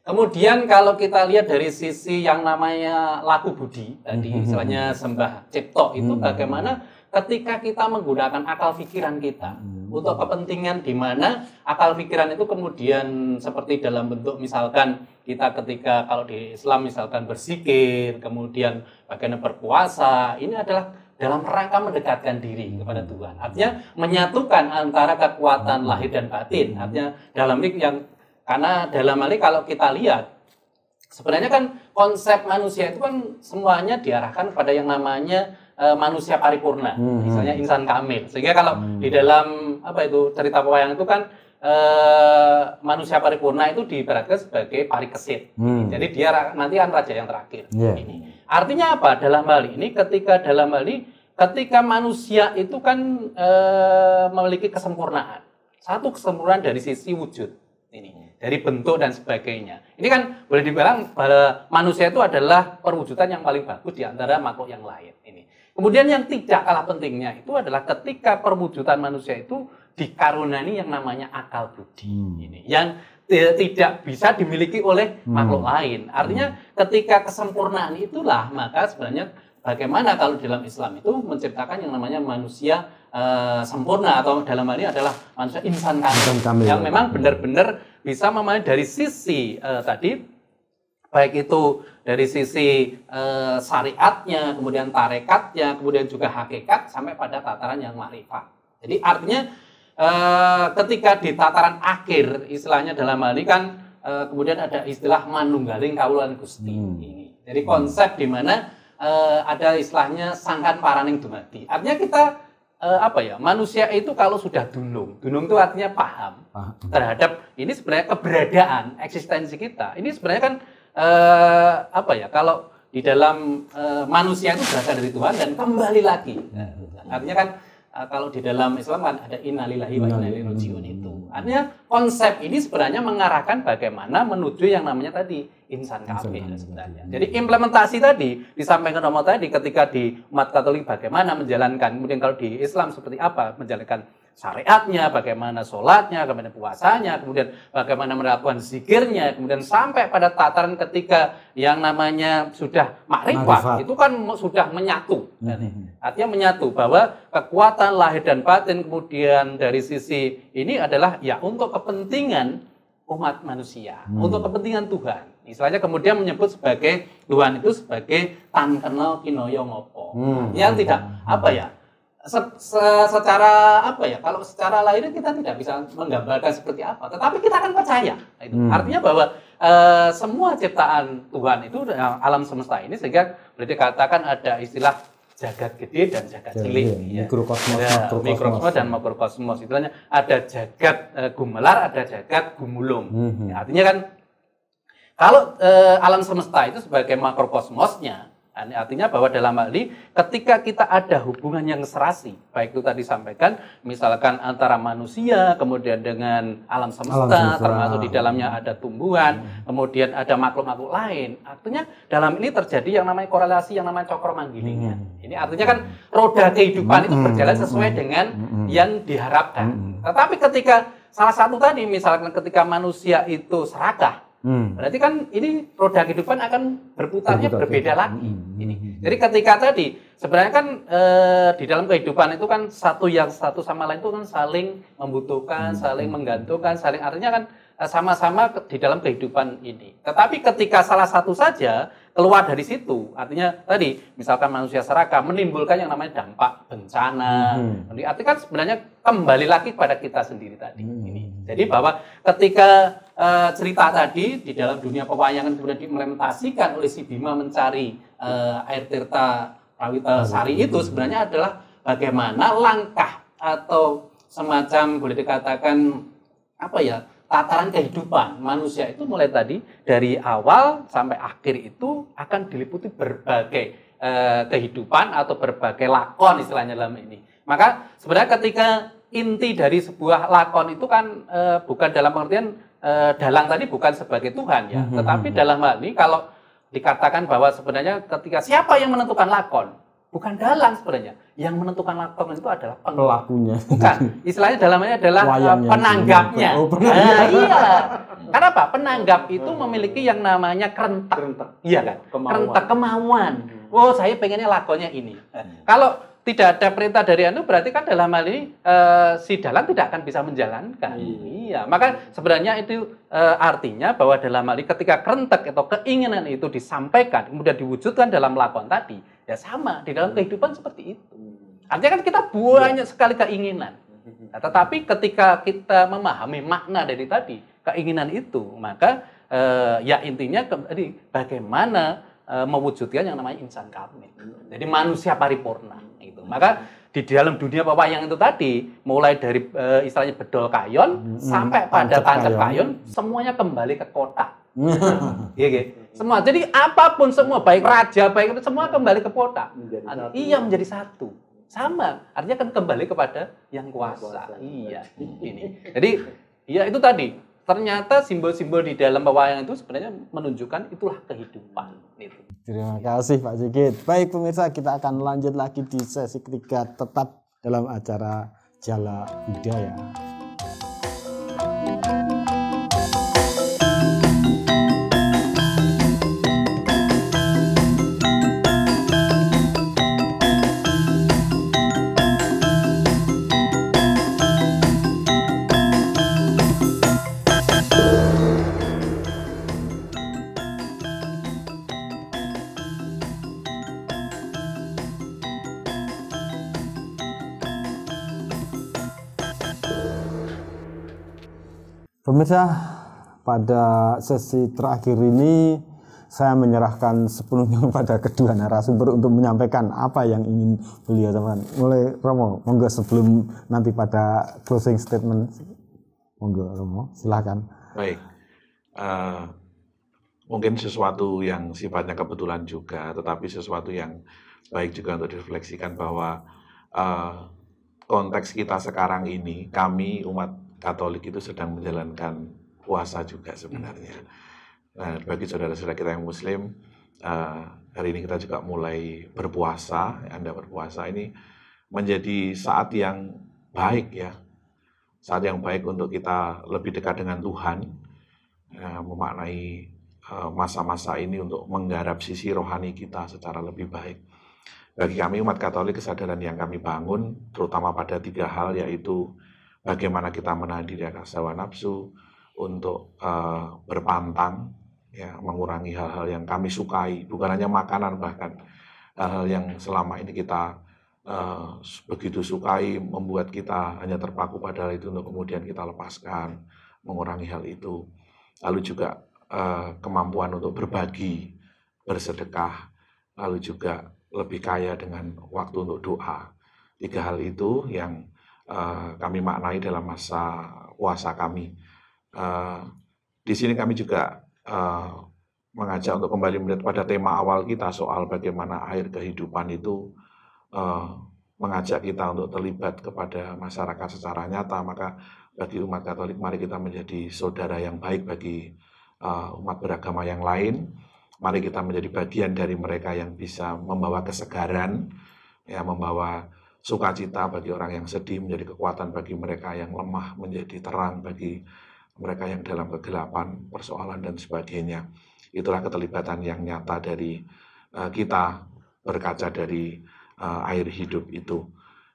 Kemudian kalau kita lihat dari sisi yang namanya laku budi tadi hmm. misalnya sembah cipto itu bagaimana ketika kita menggunakan akal pikiran kita hmm. untuk kepentingan di mana akal pikiran itu kemudian seperti dalam bentuk misalkan kita ketika kalau di Islam misalkan bersikir kemudian bagaimana berpuasa, ini adalah dalam rangka mendekatkan diri kepada hmm. Tuhan. Artinya menyatukan antara kekuatan hmm. lahir dan batin. Hmm. Artinya dalam yang karena dalam hal ini kalau kita lihat sebenarnya kan konsep manusia itu kan semuanya diarahkan pada yang namanya uh, manusia paripurna, hmm. misalnya insan kamil. Sehingga kalau hmm. di dalam apa itu cerita pewayangan itu kan uh, manusia paripurna itu diibaratkan sebagai parikesit. Hmm. Jadi dia nanti kan raja yang terakhir. Yeah. Ini. Artinya apa? Dalam hal ini ketika dalam hal ini ketika manusia itu kan uh, memiliki kesempurnaan. Satu kesempurnaan dari sisi wujud ini dari bentuk dan sebagainya. Ini kan boleh dibilang bahwa manusia itu adalah perwujudan yang paling bagus di antara makhluk yang lain. Kemudian yang tidak kalah pentingnya itu adalah ketika perwujudan manusia itu dikarunani yang namanya akal budi hmm. ini yang eh, tidak bisa dimiliki oleh hmm. makhluk lain. Artinya hmm. ketika kesempurnaan itulah maka sebenarnya bagaimana kalau dalam Islam itu menciptakan yang namanya manusia uh, sempurna atau dalam hal ini adalah manusia insan kamil, yang memang benar-benar bisa memahami dari sisi uh, tadi baik itu dari sisi e, syariatnya, kemudian tarekatnya, kemudian juga hakikat sampai pada tataran yang makrifat. Jadi artinya e, ketika di tataran akhir istilahnya dalam hal ini kan e, kemudian ada istilah manunggaling kaulan gusti hmm. ini. Jadi konsep di mana e, ada istilahnya sangkan paraning dumadi. Artinya kita e, apa ya manusia itu kalau sudah dunung, dunung itu artinya paham terhadap ini sebenarnya keberadaan eksistensi kita. Ini sebenarnya kan eh, apa ya kalau di dalam eh, manusia itu berasal dari Tuhan dan kembali lagi. Ya. Artinya kan eh, kalau di dalam Islam kan ada innalillahi wa inna itu. Artinya konsep ini sebenarnya mengarahkan bagaimana menuju yang namanya tadi insan kafir sebenarnya. Nah, jadi implementasi tadi disampaikan Romo tadi ketika di umat Katolik bagaimana menjalankan, kemudian kalau di Islam seperti apa menjalankan syariatnya, bagaimana sholatnya, bagaimana puasanya, kemudian bagaimana melakukan zikirnya, kemudian sampai pada tataran ketika yang namanya sudah makrifat, itu kan sudah menyatu. Hmm. Artinya menyatu bahwa kekuatan lahir dan batin kemudian dari sisi ini adalah ya untuk kepentingan umat manusia, hmm. untuk kepentingan Tuhan. Istilahnya kemudian menyebut sebagai Tuhan itu sebagai tan kenal kinoyo ngopo. Hmm. Yang tidak hmm. apa ya se -se secara apa ya kalau secara lahir kita tidak bisa menggambarkan seperti apa tetapi kita akan percaya itu hmm. artinya bahwa e, semua ciptaan Tuhan itu eh, alam semesta ini sehingga boleh katakan ada istilah jagat gede dan jagat cilik ya, mikrokosmos ya, mikrokosmos dan makrokosmos itu ada jagat e, gumelar ada jagat gumulung hmm. ya, artinya kan kalau e, alam semesta itu sebagai makrokosmosnya Nah, artinya bahwa dalam hal ini ketika kita ada hubungan yang serasi, baik itu tadi sampaikan, misalkan antara manusia, kemudian dengan alam semesta, alam semesta. termasuk di dalamnya ada tumbuhan, hmm. kemudian ada makhluk-makhluk lain. Artinya dalam ini terjadi yang namanya korelasi, yang namanya cokro manggilingan. Hmm. Ini artinya kan roda kehidupan hmm. itu berjalan sesuai dengan hmm. hmm. yang diharapkan. Hmm. Tetapi ketika salah satu tadi, misalkan ketika manusia itu serakah, Hmm. Berarti kan ini roda kehidupan akan berputarnya Berputar, berbeda lagi. Hmm. hmm ini. Hmm, hmm. Jadi ketika tadi sebenarnya kan e, di dalam kehidupan itu kan satu yang satu sama lain itu kan saling membutuhkan, hmm. saling menggantungkan, saling artinya kan eh, sama-sama di dalam kehidupan ini. Tetapi ketika salah satu saja keluar dari situ. Artinya tadi misalkan manusia serakah menimbulkan yang namanya dampak bencana. Hmm. Artinya kan sebenarnya kembali lagi kepada kita sendiri tadi. Hmm. Ini. Jadi bahwa ketika uh, cerita tadi di dalam dunia pewayangan kemudian diimplementasikan oleh si Bima mencari uh, air tirta rawita Sari itu sebenarnya adalah bagaimana langkah atau semacam boleh dikatakan apa ya tataran kehidupan manusia itu mulai tadi dari awal sampai akhir itu akan diliputi berbagai eh, kehidupan atau berbagai lakon istilahnya dalam ini. Maka sebenarnya ketika inti dari sebuah lakon itu kan eh, bukan dalam pengertian eh, dalang tadi bukan sebagai Tuhan ya, mhm, tetapi mhm, mhm. dalam hal ini kalau dikatakan bahwa sebenarnya ketika siapa yang menentukan lakon bukan dalang sebenarnya. Yang menentukan lakon itu adalah peng... pelakunya. Bukan. Istilahnya dalamnya adalah eh, Wayangnya, penanggapnya. Oh, Nah, iya. Karena apa? Penanggap itu memiliki yang namanya kerentak. kerentak. Iya kan? Iya, kemauan. Kerentak kemauan. Hmm. Oh, saya pengennya lakonnya ini. Hmm. Kalau tidak ada perintah dari Anu berarti kan dalam hal ini uh, si dalang tidak akan bisa menjalankan. Hmm. Iya, maka sebenarnya itu uh, artinya bahwa dalam hal ini ketika kerentek atau keinginan itu disampaikan kemudian diwujudkan dalam lakon tadi, Ya sama, di dalam hmm. kehidupan seperti itu. Artinya kan kita banyak iya. sekali keinginan. Nah, tetapi ketika kita memahami makna dari tadi, keinginan itu, maka eh, ya intinya tadi bagaimana eh, mewujudkan yang namanya insan kamil. Jadi manusia paripurna itu Maka di dalam dunia bapak yang itu tadi, mulai dari e, istilahnya bedol kayon hmm, sampai hmm, pada tancap kayon, kayon, semuanya kembali ke kotak Iya, iya. Semua. Jadi apapun semua, baik raja, baik itu semua kembali ke kota. Iya, menjadi satu. Sama. Artinya kan kembali kepada yang kuasa. Iya, ini. Jadi, iya itu tadi. Ternyata simbol-simbol di dalam pewayangan itu sebenarnya menunjukkan itulah kehidupan. Itu. Terima kasih Pak Sigit. Baik pemirsa, kita akan lanjut lagi di sesi ketiga tetap dalam acara Jala Budaya. Pemirsa, pada sesi terakhir ini saya menyerahkan sepenuhnya kepada kedua narasumber untuk menyampaikan apa yang ingin beliau teman. Mulai Romo, monggo sebelum nanti pada closing statement, monggo Romo, silahkan. Baik, uh, mungkin sesuatu yang sifatnya kebetulan juga, tetapi sesuatu yang baik juga untuk direfleksikan bahwa uh, konteks kita sekarang ini, kami umat Katolik itu sedang menjalankan puasa juga sebenarnya. Hmm. Nah, bagi saudara-saudara kita yang Muslim, uh, hari ini kita juga mulai berpuasa. Anda berpuasa ini menjadi saat yang baik ya, saat yang baik untuk kita lebih dekat dengan Tuhan, uh, memaknai eh, masa-masa uh, ini untuk menggarap sisi rohani kita secara lebih baik. Bagi kami umat Katolik kesadaran yang kami bangun terutama pada tiga hal yaitu bagaimana kita menahan diri atas hawa nafsu untuk uh, berpantang ya mengurangi hal-hal yang kami sukai bukan hanya makanan bahkan hal-hal yang selama ini kita uh, begitu sukai membuat kita hanya terpaku pada hal itu untuk kemudian kita lepaskan mengurangi hal itu lalu juga uh, kemampuan untuk berbagi bersedekah lalu juga lebih kaya dengan waktu untuk doa tiga hal itu yang uh, kami maknai dalam masa puasa kami. Uh, di sini kami juga uh, mengajak untuk kembali melihat pada tema awal kita soal bagaimana air kehidupan itu uh, mengajak kita untuk terlibat kepada masyarakat secara nyata. Maka bagi umat Katolik mari kita menjadi saudara yang baik bagi uh, umat beragama yang lain. Mari kita menjadi bagian dari mereka yang bisa membawa kesegaran, ya membawa sukacita bagi orang yang sedih, menjadi kekuatan bagi mereka yang lemah, menjadi terang bagi mereka yang dalam kegelapan, persoalan, dan sebagainya. Itulah keterlibatan yang nyata dari eh, kita berkaca dari eh, air hidup itu.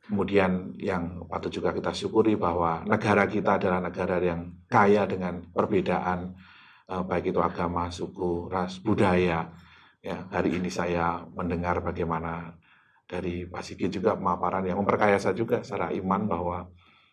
Kemudian yang patut juga kita syukuri bahwa negara kita adalah negara yang kaya dengan perbedaan eh, baik itu agama, suku, ras, budaya. Ya, hari ini saya mendengar bagaimana dari Pak Sigit juga pemaparan yang memperkaya saya juga secara iman bahwa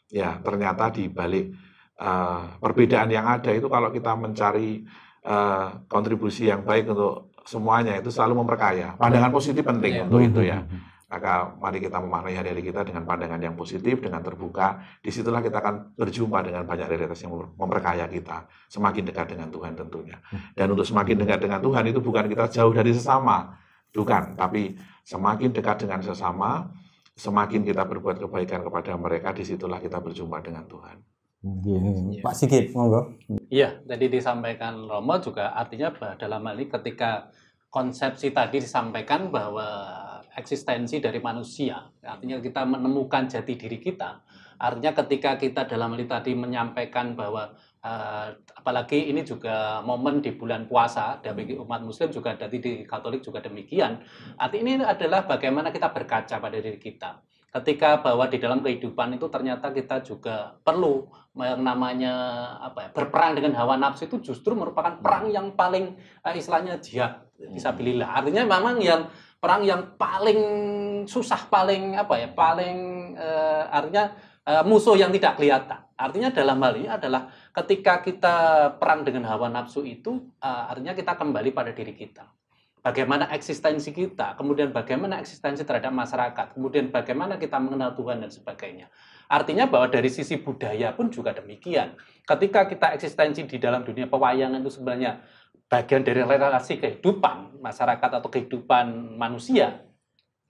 ya ternyata di balik uh, perbedaan yang ada itu kalau kita mencari uh, kontribusi yang baik untuk semuanya itu selalu memperkaya. Pandangan positif penting ya. untuk itu ya. Maka mari kita memaknai hari kita dengan pandangan yang positif, dengan terbuka. Disitulah kita akan berjumpa dengan banyak realitas yang memperkaya kita. Semakin dekat dengan Tuhan tentunya. Hmm. Dan untuk semakin dekat dengan Tuhan itu bukan kita jauh dari sesama bukan tapi semakin dekat dengan sesama semakin kita berbuat kebaikan kepada mereka disitulah kita berjumpa dengan Tuhan ya. Pak Sigit monggo iya tadi disampaikan Romo juga artinya bahwa dalam hal ini ketika konsepsi tadi disampaikan bahwa eksistensi dari manusia artinya kita menemukan jati diri kita Artinya ketika kita dalam hal tadi menyampaikan bahwa uh, apalagi ini juga momen di bulan puasa dan hmm. bagi umat muslim juga dari di Katolik juga demikian. Artinya ini adalah bagaimana kita berkaca pada diri kita. Ketika bahwa di dalam kehidupan itu ternyata kita juga perlu yang namanya apa ya, berperang dengan hawa nafsu itu justru merupakan hmm. perang yang paling eh, istilahnya jihad hmm. bisa Artinya memang yang perang yang paling susah paling apa ya paling eh, artinya Eh, musuh yang tidak kelihatan. Artinya dalam hal ini adalah ketika kita perang dengan hawa nafsu itu, uh, artinya kita kembali pada diri kita. Bagaimana eksistensi kita, kemudian bagaimana eksistensi terhadap masyarakat, kemudian bagaimana kita mengenal Tuhan dan sebagainya. Artinya bahwa dari sisi budaya pun juga demikian. Ketika kita eksistensi di dalam dunia pewayangan itu sebenarnya bagian dari relasi kehidupan masyarakat atau kehidupan manusia,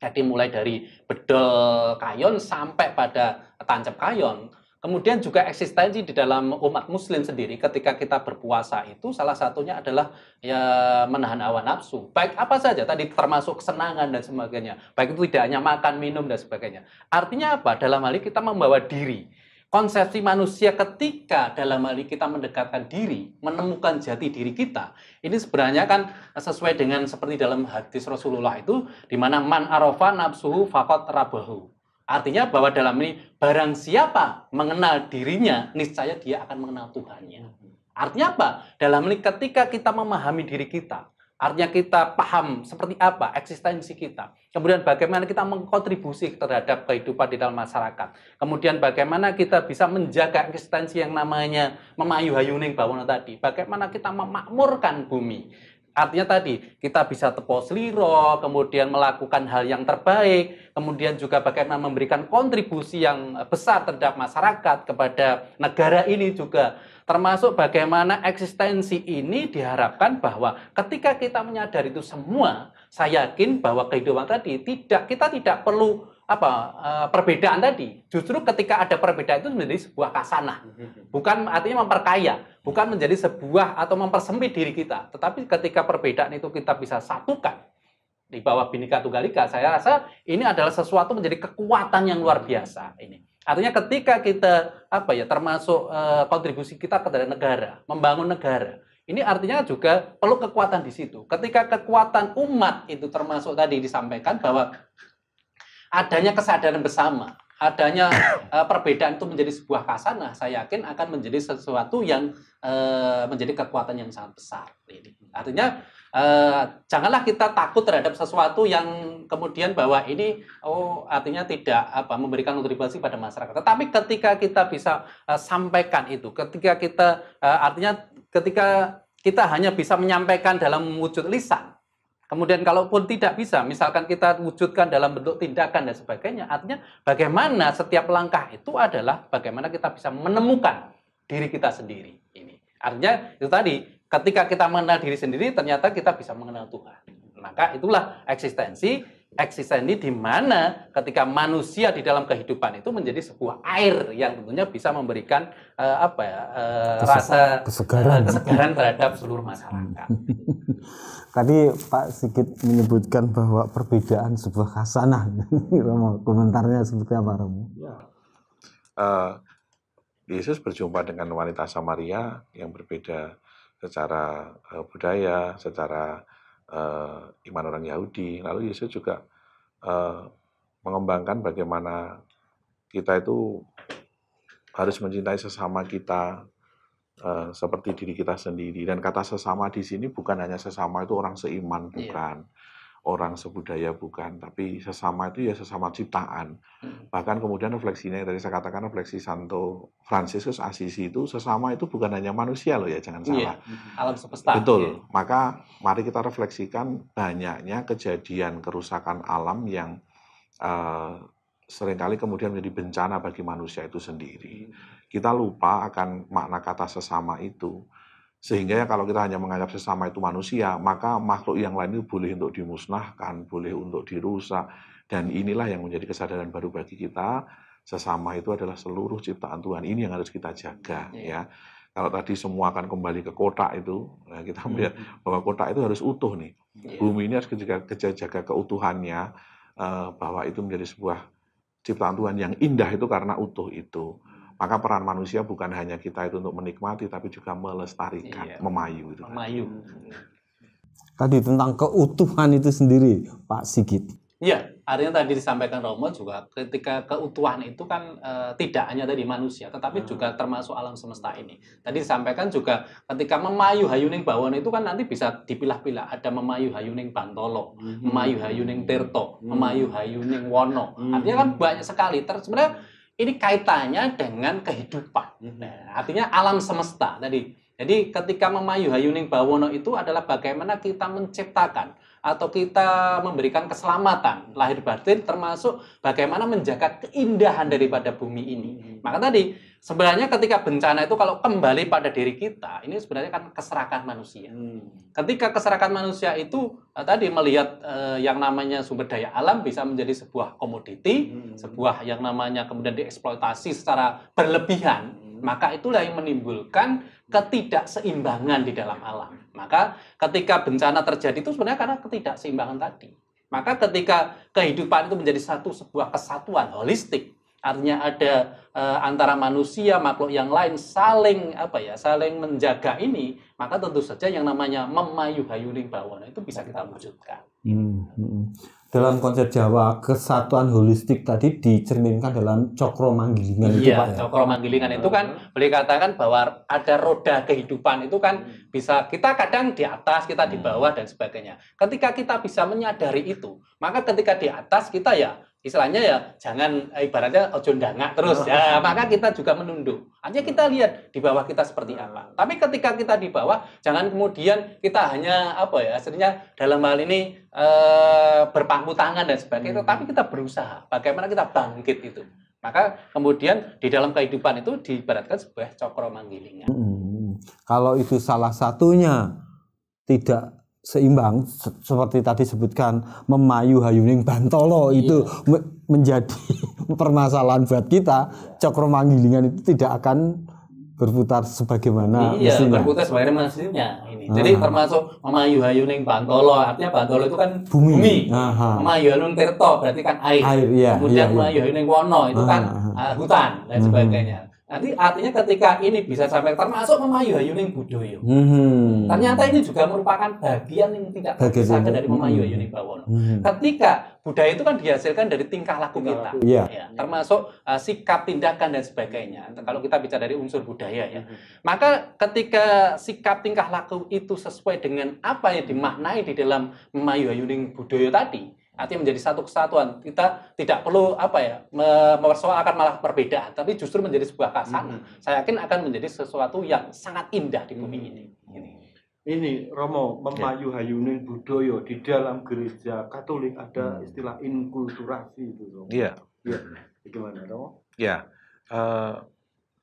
jadi mulai dari bedel kayon sampai pada tancap kayon. Kemudian juga eksistensi di dalam umat muslim sendiri ketika kita berpuasa itu salah satunya adalah ya menahan hawa nafsu. Baik apa saja tadi termasuk kesenangan dan sebagainya. Baik itu tidak hanya makan, minum dan sebagainya. Artinya apa? Dalam hal ini kita membawa diri konsepsi manusia ketika dalam hal ini kita mendekatkan diri, menemukan jati diri kita, ini sebenarnya kan sesuai dengan seperti dalam hadis Rasulullah itu, di mana man arofa nafsuhu fakot rabahu. Artinya bahwa dalam ini barang siapa mengenal dirinya, niscaya dia akan mengenal Tuhannya. Artinya apa? Dalam ini ketika kita memahami diri kita, Artinya kita paham seperti apa eksistensi kita. Kemudian bagaimana kita mengkontribusi terhadap kehidupan di dalam masyarakat. Kemudian bagaimana kita bisa menjaga eksistensi yang namanya memayu hayuning bawono tadi. Bagaimana kita memakmurkan bumi. Artinya tadi, kita bisa tepos liro, kemudian melakukan hal yang terbaik, kemudian juga bagaimana memberikan kontribusi yang besar terhadap masyarakat, kepada negara ini juga Termasuk bagaimana eksistensi ini diharapkan bahwa ketika kita menyadari itu semua, saya yakin bahwa kehidupan tadi tidak kita tidak perlu apa eh, perbedaan tadi. Justru ketika ada perbedaan itu menjadi sebuah kasanah. Bukan artinya memperkaya, bukan menjadi sebuah atau mempersempit diri kita, tetapi ketika perbedaan itu kita bisa satukan di bawah binika Tunggal Ika, saya rasa ini adalah sesuatu menjadi kekuatan yang luar biasa ini. Artinya ketika kita apa ya termasuk e, kontribusi kita kepada negara, membangun negara. Ini artinya juga perlu kekuatan di situ. Ketika kekuatan umat itu termasuk tadi disampaikan bahwa adanya kesadaran bersama, adanya e, perbedaan itu menjadi sebuah kasanah, saya yakin akan menjadi sesuatu yang e, menjadi kekuatan yang sangat besar. Artinya Eh, janganlah kita takut terhadap sesuatu yang kemudian bahwa ini oh artinya tidak apa memberikan kontribusi pada masyarakat. Tetapi ketika kita bisa uh, sampaikan itu, ketika kita uh, artinya ketika kita hanya bisa menyampaikan dalam wujud lisan. Kemudian kalaupun tidak bisa, misalkan kita wujudkan dalam bentuk tindakan dan sebagainya, artinya bagaimana setiap langkah itu adalah bagaimana kita bisa menemukan diri kita sendiri ini. Artinya itu tadi ketika kita mengenal diri sendiri, ternyata kita bisa mengenal Tuhan. Maka itulah eksistensi. Eksistensi di mana ketika manusia di dalam kehidupan itu menjadi sebuah air yang tentunya bisa memberikan uh, apa ya uh, eh, Kesuka, rasa kesegaran. kesegaran terhadap seluruh masyarakat. Tadi Pak Sigit menyebutkan bahwa perbedaan sebuah khasanah. komentarnya seperti apa Romo? Ya. Uh, Yesus berjumpa dengan wanita Samaria yang berbeda secara uh, budaya, secara uh, iman orang Yahudi. Lalu Yesus juga uh, mengembangkan bagaimana kita itu harus mencintai sesama kita uh, seperti diri kita sendiri. Dan kata sesama di sini bukan hanya sesama itu orang seiman, iya. bukan. Yeah orang sebudaya bukan, tapi sesama itu ya sesama ciptaan. Hmm. Bahkan kemudian refleksinya yang tadi saya katakan refleksi Santo Fransiskus Asisi itu sesama itu bukan hanya manusia loh ya, jangan iya. salah. Iya, alam semesta. Betul. Iya. Maka mari kita refleksikan banyaknya kejadian kerusakan alam yang uh, seringkali kemudian menjadi bencana bagi manusia itu sendiri. Hmm. Kita lupa akan makna kata sesama itu sehingga ya kalau kita hanya menganggap sesama itu manusia, maka makhluk yang lain itu boleh untuk dimusnahkan, boleh untuk dirusak. Dan inilah yang menjadi kesadaran baru bagi kita, sesama itu adalah seluruh ciptaan Tuhan. Ini yang harus kita jaga Ya. ya. Kalau tadi semua akan kembali ke kotak itu, ya, kita hmm. melihat bahwa kotak itu harus utuh nih. Ya. Bumi ini harus kejaga, jaga keutuhannya, eh, bahwa itu menjadi sebuah ciptaan Tuhan yang indah itu karena utuh itu. Maka peran manusia bukan hanya kita itu untuk menikmati, tapi juga melestarikan, iya. memayu. Itu memayu. Hmm. Tadi tentang keutuhan itu sendiri, Pak Sigit. Iya, artinya tadi disampaikan Romo juga ketika keutuhan itu kan e, tidak hanya dari manusia, tetapi hmm. juga termasuk alam semesta ini. Tadi disampaikan juga ketika memayu hayuning bawon itu kan nanti bisa dipilah-pilah. Ada memayu hayuning bantolo, hmm. memayu hayuning tirto, hmm. memayu hayuning wono. Hmm. Artinya kan banyak sekali. Ter sebenarnya ini kaitannya dengan kehidupan. Nah, artinya alam semesta tadi. Jadi ketika memayu hayuning bawono itu adalah bagaimana kita menciptakan atau kita memberikan keselamatan lahir batin termasuk bagaimana menjaga keindahan daripada bumi ini. Hmm. Maka tadi sebenarnya ketika bencana itu kalau kembali pada diri kita ini sebenarnya kan keserakahan manusia. Hmm. Ketika keserakahan manusia itu eh, tadi melihat eh, yang namanya sumber daya alam bisa menjadi sebuah komoditi, hmm. sebuah yang namanya kemudian dieksploitasi secara berlebihan, hmm. maka itulah yang menimbulkan ketidakseimbangan di dalam alam. Maka ketika bencana terjadi itu sebenarnya karena ketidakseimbangan tadi. Maka ketika kehidupan itu menjadi satu sebuah kesatuan holistik, artinya ada e, antara manusia makhluk yang lain saling apa ya, saling menjaga ini, maka tentu saja yang namanya memayu hayuning bawana itu bisa kita wujudkan. Hmm. hmm dalam konsep Jawa kesatuan holistik tadi dicerminkan dalam cokro manggilingan itu iya, Pak ya. cokro manggilingan itu kan boleh katakan bahwa ada roda kehidupan itu kan hmm. bisa kita kadang di atas, kita di hmm. bawah dan sebagainya. Ketika kita bisa menyadari itu, maka ketika di atas kita ya istilahnya ya jangan eh, ibaratnya ojo ndangak terus oh. ya maka kita juga menunduk hanya kita lihat di bawah kita seperti apa hmm. tapi ketika kita di bawah jangan kemudian kita hanya apa ya aslinya dalam hal ini e, berpangku tangan dan sebagainya hmm. tapi kita berusaha bagaimana kita bangkit itu maka kemudian di dalam kehidupan itu diibaratkan sebuah cokro manggilingan hmm. kalau itu salah satunya tidak seimbang se seperti tadi sebutkan memayu hayuning bantolo iya. itu me menjadi permasalahan buat kita cokro manggilingan itu tidak akan berputar sebagaimana iya mestinya. berputar sebagaimana mestinya ini jadi ah. termasuk memayu hayuning bantolo artinya bantolo itu kan bumi, bumi. memayu hayuning berarti kan air, air iya, kemudian iya, iya. memayu hayuning wono itu Aha. kan uh, hutan dan mm-hmm. sebagainya Nanti artinya ketika ini bisa sampai termasuk memayu hayuning budoyo. Hmm. Ternyata ini juga merupakan bagian yang tidak terpisahkan dari memayu hmm. ning bawono. Hmm. Ketika budaya itu kan dihasilkan dari tingkah laku tingkah kita, laku, ya. Ya, termasuk uh, sikap, tindakan dan sebagainya. Kalau kita bicara dari unsur budaya ya, hmm. maka ketika sikap, tingkah laku itu sesuai dengan apa yang dimaknai di dalam memayu ning budoyo tadi, Artinya menjadi satu kesatuan. Kita tidak perlu apa ya mempersoalkan malah perbedaan, tapi justru menjadi sebuah kasana. Hmm. Saya yakin akan menjadi sesuatu yang sangat indah di bumi hmm. ini. Mm-hmm. Mm-hmm. Ini, Romo memayu hayuning budoyo di dalam gereja Katolik ada mm. istilah inkulturasi itu. Romo. Iya. Iya. Gimana Romo? Iya. Uh,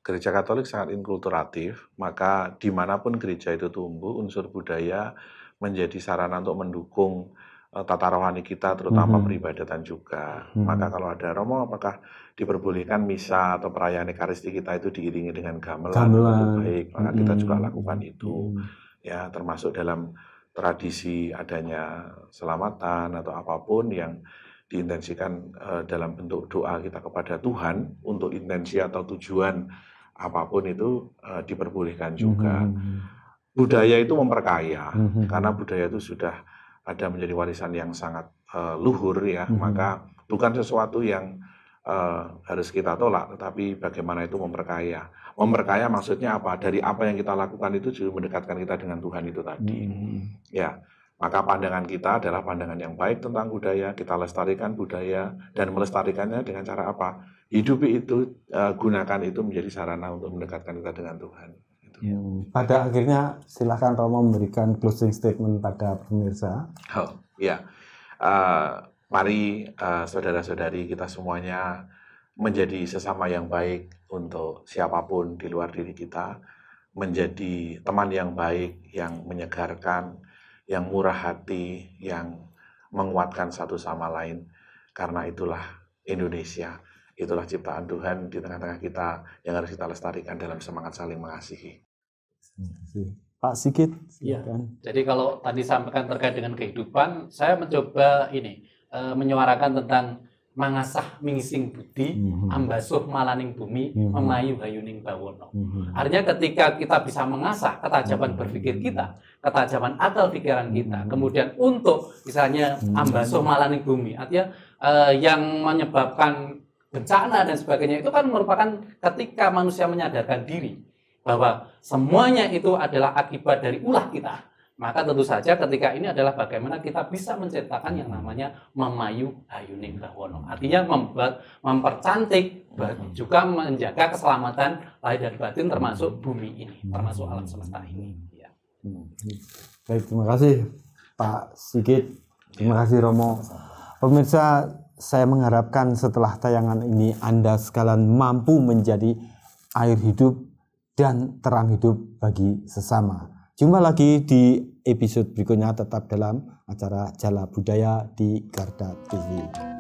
gereja Katolik sangat inkulturatif, maka dimanapun gereja itu tumbuh, unsur budaya menjadi sarana untuk mendukung Eh, tata rohani kita terutama mm -hmm. peribadatan juga. Mm -hmm. Maka kalau ada Romo apakah diperbolehkan misa atau perayaan ekaristi kita itu diiringi dengan gamelan, gamelan. baik. Maka mm -hmm. kita juga mm-hmm. lakukan itu. Mm-hmm. Ya, termasuk dalam tradisi adanya selamatan atau apapun yang diintensikan uh, dalam bentuk doa kita kepada Tuhan untuk intensi atau tujuan apapun itu uh, diperbolehkan juga. Mm -hmm. Budaya itu memperkaya mm -hmm. karena budaya itu sudah ada menjadi warisan yang sangat uh, luhur ya, hmm. maka bukan sesuatu yang uh, harus kita tolak, tetapi bagaimana itu memperkaya. Memperkaya maksudnya apa? Dari apa yang kita lakukan itu juga mendekatkan kita dengan Tuhan itu tadi. Hmm. Ya, maka pandangan kita adalah pandangan yang baik tentang budaya, kita lestarikan budaya dan melestarikannya dengan cara apa? Hidupi itu, uh, gunakan itu menjadi sarana untuk mendekatkan kita dengan Tuhan. Ya. Pada akhirnya silahkan Romo memberikan closing statement pada pemirsa. Oh, ya. Uh, mari eh, saudara-saudari kita semuanya menjadi sesama yang baik untuk siapapun di luar diri kita, menjadi teman yang baik, yang menyegarkan, yang murah hati, yang menguatkan satu sama lain. Karena itulah Indonesia itulah ciptaan Tuhan di tengah-tengah kita yang harus kita lestarikan dalam semangat saling mengasihi. Iya, Pak Sigit. Ya. Jadi kalau tadi sampaikan terkait dengan kehidupan, saya mencoba ini e, menyuarakan tentang mangasah mingsing budi, mm ambasuh malaning bumi, mm -hmm. memayu hayuning bawono. Mhm. Artinya ketika kita bisa mengasah ketajaman mhm. berpikir kita, ketajaman akal pikiran kita, mhm. kemudian untuk misalnya ambasuh malaning bumi, artinya e, yang menyebabkan bencana dan sebagainya itu kan merupakan ketika manusia menyadarkan diri bahwa semuanya itu adalah akibat dari ulah kita, maka tentu saja ketika ini adalah bagaimana kita bisa menciptakan yang namanya memayu hayuning bahwono. Artinya membuat mempercantik hmm. juga menjaga keselamatan lahir dan batin termasuk bumi ini, termasuk alam semesta ini. Ya. Baik, terima kasih Pak Sigit. Terima iya. kasih Romo. Pemirsa, saya mengharapkan setelah tayangan ini Anda sekalian mampu menjadi air hidup dan terang hidup bagi sesama. Jumpa lagi di episode berikutnya tetap dalam acara Jala Budaya di Garda TV.